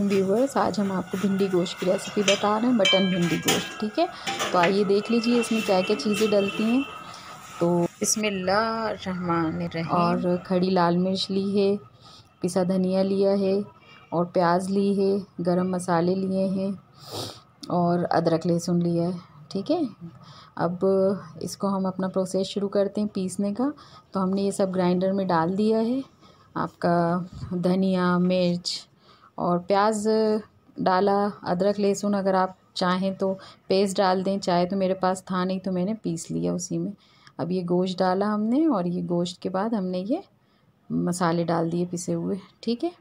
viewers आज हम आपको भिंडी गोश्त की रेसिपी बता रहे हैं मटन भिंडी गोश्त ठीक है तो आइए देख लीजिए इसमें क्या क्या चीज़ें डलती हैं तो इसमें ला रहमान और खड़ी लाल मिर्च ली है पिसा धनिया लिया है और प्याज ली है गरम मसाले लिए हैं और अदरक लहसुन लिया है ठीक है अब इसको हम अपना प्रोसेस शुरू करते हैं पीसने का तो हमने ये सब ग्राइंडर में डाल दिया है आपका धनिया मिर्च और प्याज़ डाला अदरक लहसुन अगर आप चाहें तो पेस्ट डाल दें चाहे तो मेरे पास था नहीं तो मैंने पीस लिया उसी में अब ये गोश्त डाला हमने और ये गोश्त के बाद हमने ये मसाले डाल दिए पिसे हुए ठीक है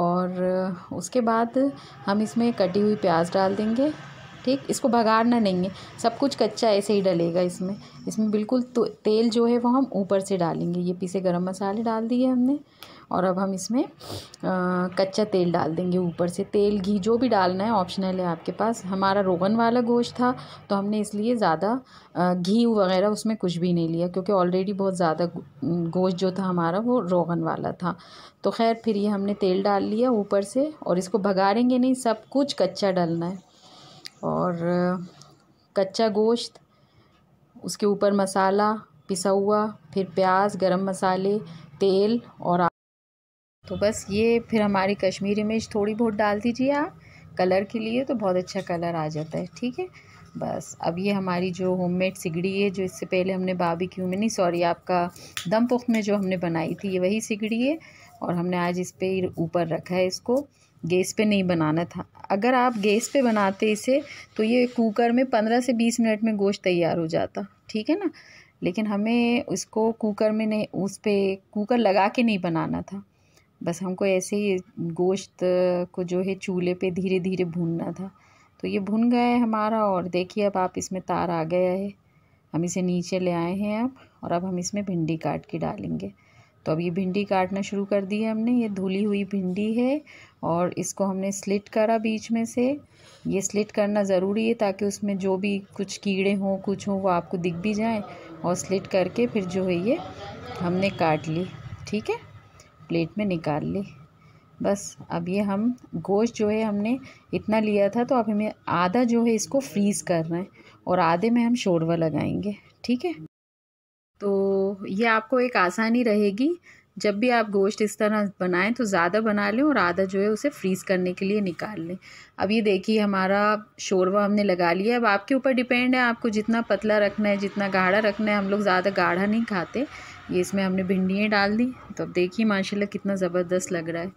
और उसके बाद हम इसमें कटी हुई प्याज डाल देंगे ठीक इसको भगाड़ना नहीं है सब कुछ कच्चा ऐसे ही डलेगा इसमें इसमें बिल्कुल तो तेल जो है वो हम ऊपर से डालेंगे ये पीसे गरम मसाले डाल दिए हमने और अब हम इसमें आ, कच्चा तेल डाल देंगे ऊपर से तेल घी जो भी डालना है ऑप्शनल है आपके पास हमारा रोगन वाला गोश्त था तो हमने इसलिए ज़्यादा घी वगैरह उसमें कुछ भी नहीं लिया क्योंकि ऑलरेडी बहुत ज़्यादा गोश्त जो था हमारा वो रोगन वाला था तो खैर फिर ये हमने तेल डाल लिया ऊपर से और इसको भगाड़ेंगे नहीं सब कुछ कच्चा डालना है और कच्चा गोश्त उसके ऊपर मसाला पिसा हुआ फिर प्याज गरम मसाले तेल और तो बस ये फिर हमारी कश्मीरी मिर्च थोड़ी बहुत डाल दीजिए आप कलर के लिए तो बहुत अच्छा कलर आ जाता है ठीक है बस अब ये हमारी जो होममेड सिगड़ी है जो इससे पहले हमने बाबी क्यू में नहीं सॉरी आपका दम पुख में जो हमने बनाई थी ये वही सिगड़ी है और हमने आज इस पर ऊपर रखा है इसको गैस पे नहीं बनाना था अगर आप गैस पे बनाते इसे तो ये कुकर में पंद्रह से बीस मिनट में गोश्त तैयार हो जाता ठीक है ना लेकिन हमें इसको कुकर में नहीं उस पर कुकर लगा के नहीं बनाना था बस हमको ऐसे ही गोश्त को जो है चूल्हे पे धीरे धीरे भूनना था तो ये भुन गया है हमारा और देखिए अब आप इसमें तार आ गया है हम इसे नीचे ले आए हैं अब और अब हम इसमें भिंडी काट के डालेंगे तो अब ये भिंडी काटना शुरू कर दी है हमने ये धुली हुई भिंडी है और इसको हमने स्लिट करा बीच में से ये स्लिट करना ज़रूरी है ताकि उसमें जो भी कुछ कीड़े हों कुछ हों वो आपको दिख भी जाएँ और स्लिट करके फिर जो है ये हमने काट ली ठीक है प्लेट में निकाल ली बस अब ये हम गोश्त जो है हमने इतना लिया था तो अब हमें आधा जो है इसको फ्रीज़ कर रहे हैं और आधे में हम शोरवा लगाएंगे ठीक है तो ये आपको एक आसानी रहेगी जब भी आप गोश्त इस तरह बनाएं तो ज़्यादा बना लें और आधा जो है उसे फ्रीज़ करने के लिए निकाल लें अब ये देखिए हमारा शोरवा हमने लगा लिया अब आपके ऊपर डिपेंड है आपको जितना पतला रखना है जितना गाढ़ा रखना है हम लोग ज़्यादा गाढ़ा नहीं खाते ये इसमें हमने भिंडियाँ डाल दी तो अब देखिए माशा कितना ज़बरदस्त लग रहा है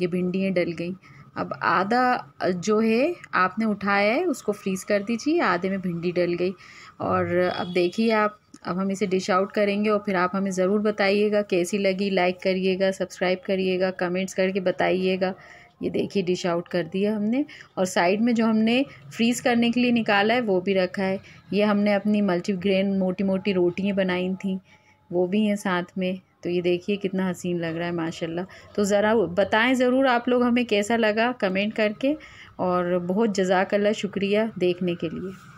ये भिंडियाँ डल गई अब आधा जो है आपने उठाया है उसको फ्रीज़ कर दीजिए आधे में भिंडी डल गई और अब देखिए आप अब हम इसे डिश आउट करेंगे और फिर आप हमें ज़रूर बताइएगा कैसी लगी लाइक करिएगा सब्सक्राइब करिएगा कमेंट्स करके बताइएगा ये देखिए डिश आउट कर दिया हमने और साइड में जो हमने फ्रीज़ करने के लिए निकाला है वो भी रखा है ये हमने अपनी मल्टीग्रेन मोटी मोटी रोटियाँ बनाई थी वो भी हैं साथ में तो ये देखिए कितना हसीन लग रहा है माशाल्लाह तो ज़रा बताएं ज़रूर आप लोग हमें कैसा लगा कमेंट करके और बहुत जजाकल्ला शुक्रिया देखने के लिए